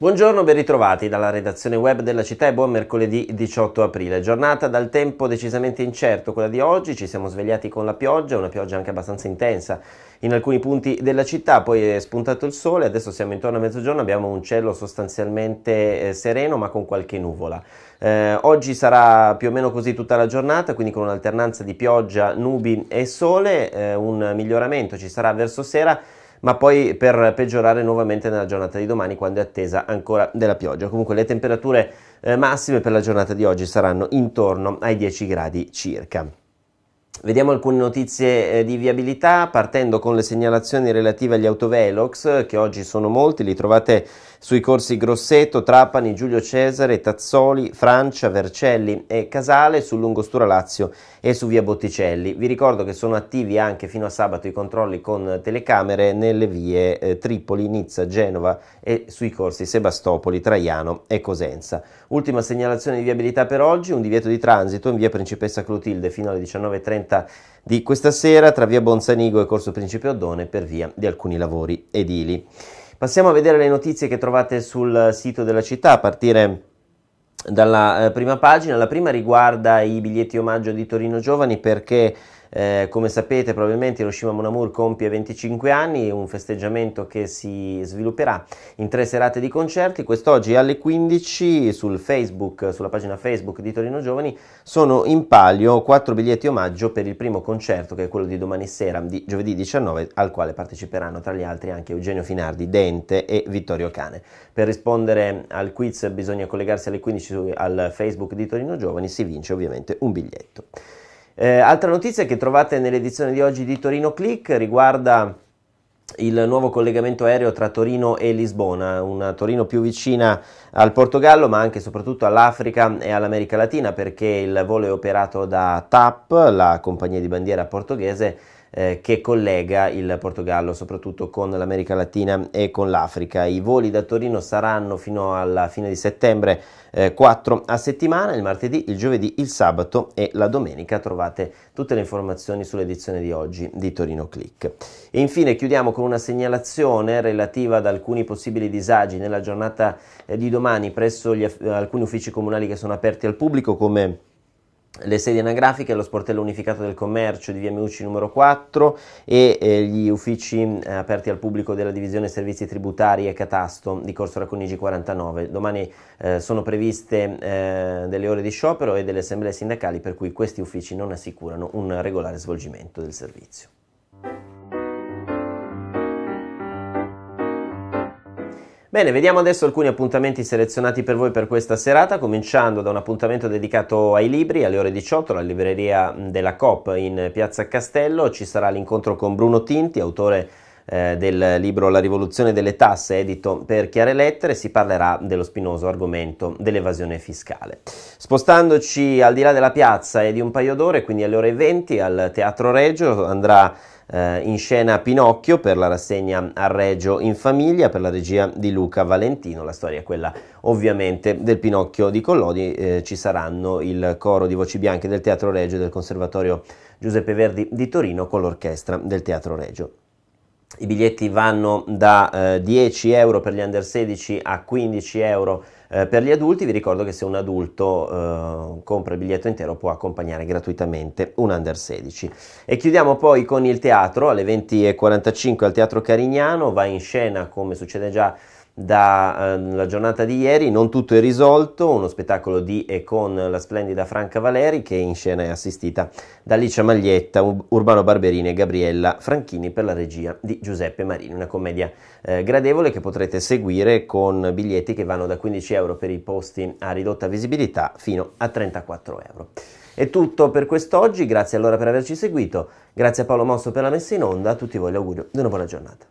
Buongiorno, ben ritrovati dalla redazione web della città e buon mercoledì 18 aprile. Giornata dal tempo decisamente incerto, quella di oggi, ci siamo svegliati con la pioggia, una pioggia anche abbastanza intensa in alcuni punti della città, poi è spuntato il sole, adesso siamo intorno a mezzogiorno, abbiamo un cielo sostanzialmente eh, sereno ma con qualche nuvola. Eh, oggi sarà più o meno così tutta la giornata, quindi con un'alternanza di pioggia, nubi e sole, eh, un miglioramento ci sarà verso sera ma poi per peggiorare nuovamente nella giornata di domani quando è attesa ancora della pioggia. Comunque le temperature eh, massime per la giornata di oggi saranno intorno ai 10 gradi circa. Vediamo alcune notizie eh, di viabilità partendo con le segnalazioni relative agli autovelox che oggi sono molti, li trovate sui corsi Grosseto, Trapani, Giulio Cesare, Tazzoli, Francia, Vercelli e Casale, sul Lungostura Lazio e su via Botticelli. Vi ricordo che sono attivi anche fino a sabato i controlli con telecamere nelle vie eh, Tripoli, Nizza, Genova e sui corsi Sebastopoli, Traiano e Cosenza. Ultima segnalazione di viabilità per oggi, un divieto di transito in via Principessa Clotilde fino alle 19.30 di questa sera tra via Bonzanigo e Corso Principe Oddone per via di alcuni lavori edili. Passiamo a vedere le notizie che trovate sul sito della città a partire dalla eh, prima pagina. La prima riguarda i biglietti omaggio di Torino Giovani perché eh, come sapete probabilmente Hiroshima Mon Amour compie 25 anni, un festeggiamento che si svilupperà in tre serate di concerti. Quest'oggi alle 15 sul Facebook, sulla pagina Facebook di Torino Giovani sono in palio quattro biglietti omaggio per il primo concerto che è quello di domani sera, di giovedì 19, al quale parteciperanno tra gli altri anche Eugenio Finardi, Dente e Vittorio Cane. Per rispondere al quiz bisogna collegarsi alle 15 su, al Facebook di Torino Giovani, si vince ovviamente un biglietto. Eh, altra notizia che trovate nell'edizione di oggi di Torino Click riguarda il nuovo collegamento aereo tra Torino e Lisbona, una Torino più vicina al Portogallo ma anche e soprattutto all'Africa e all'America Latina perché il volo è operato da TAP, la compagnia di bandiera portoghese eh, che collega il Portogallo soprattutto con l'America Latina e con l'Africa. I voli da Torino saranno fino alla fine di settembre eh, 4 a settimana, il martedì, il giovedì, il sabato e la domenica. Trovate tutte le informazioni sull'edizione di oggi di Torino Click. E infine chiudiamo con una segnalazione relativa ad alcuni possibili disagi nella giornata eh, di domani presso gli, alcuni uffici comunali che sono aperti al pubblico come le sedi anagrafiche, lo sportello unificato del commercio di via Meucci numero 4 e eh, gli uffici eh, aperti al pubblico della divisione servizi tributari e catasto di Corso Racconigi 49. Domani eh, sono previste eh, delle ore di sciopero e delle assemblee sindacali per cui questi uffici non assicurano un regolare svolgimento del servizio. Bene, vediamo adesso alcuni appuntamenti selezionati per voi per questa serata, cominciando da un appuntamento dedicato ai libri alle ore 18 alla libreria della COP in Piazza Castello. Ci sarà l'incontro con Bruno Tinti, autore eh, del libro La rivoluzione delle tasse, edito per chiare lettere, si parlerà dello spinoso argomento dell'evasione fiscale. Spostandoci al di là della piazza e di un paio d'ore, quindi alle ore 20 al Teatro Reggio andrà eh, in scena Pinocchio per la rassegna a Reggio in famiglia per la regia di Luca Valentino. La storia è quella ovviamente del Pinocchio di Collodi. Eh, ci saranno il coro di voci bianche del Teatro Reggio e del Conservatorio Giuseppe Verdi di Torino con l'orchestra del Teatro Reggio i biglietti vanno da eh, 10 euro per gli under 16 a 15 euro eh, per gli adulti, vi ricordo che se un adulto eh, compra il biglietto intero può accompagnare gratuitamente un under 16. E chiudiamo poi con il teatro, alle 20.45 al Teatro Carignano, va in scena come succede già dalla eh, giornata di ieri, Non tutto è risolto, uno spettacolo di e con la splendida Franca Valeri che in scena è assistita da Alicia Maglietta, Urbano Barberini e Gabriella Franchini per la regia di Giuseppe Marini, una commedia eh, gradevole che potrete seguire con biglietti che vanno da 15 euro per i posti a ridotta visibilità fino a 34 euro. È tutto per quest'oggi, grazie allora per averci seguito, grazie a Paolo Mosso per la messa in onda, a tutti voi l'augurio di una buona giornata.